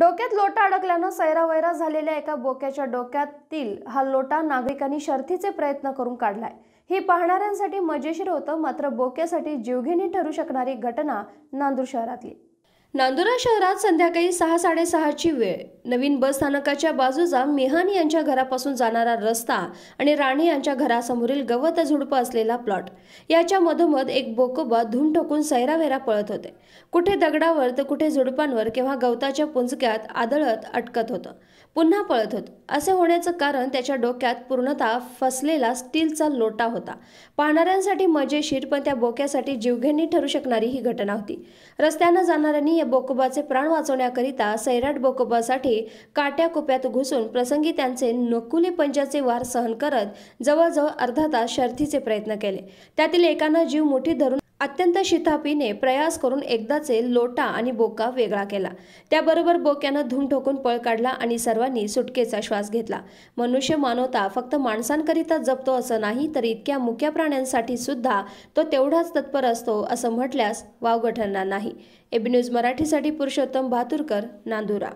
डोक्यात लोटा अडकल्यानं सैरावैरा झालेल्या एका बोक्याच्या डोक्यातील हा लोटा नागरिकांनी शर्थीचे प्रयत्न करून काढलाय हे पाहणाऱ्यांसाठी मजेशीर होतं मात्र बोक्यासाठी जीवघेणी ठरू शकणारी घटना नांदूर शहरातली नांदुरा शहरात संध्याकाळी सहा साडेसहाची वेळ नवीन बस स्थानकाच्या बाजूचा मेहन यांच्या घरापासून जाणारा रस्ता आणि राणे यांच्या घरासमोरील गवत झुडपं असलेला प्लॉट याच्या मधोमध एक बोकोबा धूम ठोकून सैरावेरा पळत होते कुठे दगडावर तर कुठे झुडपांवर किंवा गवताच्या पुंजक्यात आदळत अटकत होतं पुन्हा पळत होतं असे होण्याचं कारण त्याच्या डोक्यात पूर्णतः फसलेला स्टीलचा लोटा होता पाहणाऱ्यांसाठी मजेशीर पण त्या बोक्यासाठी जीवघेणी ठरू शकणारी ही घटना होती रस्त्यानं जाणाऱ्यांनी बोकबाचे बोकोबाचे प्राण वाचवण्याकरिता सैराट बोकोबासाठी काट्या कुप्यात घुसून प्रसंगी त्यांचे नकुले पंजाचे वार सहन करत जवळजवळ अर्धा तास शर्थीचे प्रयत्न केले त्यातील एकाना जीव मोठी धरून अत्यंत शितापीने प्रयास करून एकदाचे लोटा आणि बोका वेगळा केला त्याबरोबर बोक्यानं धूम ठोकून पळ काढला आणि सर्वांनी सुटकेचा श्वास घेतला मनुष्य मानवता फक्त माणसांकरिता जपतो असं नाही तर इतक्या मुक्या प्राण्यांसाठी सुद्धा तो तेवढाच तत्पर असतो असं म्हटल्यास वावगठरणार नाही एबी न्यूज मराठीसाठी पुरुषोत्तम भातुरकर नांदुरा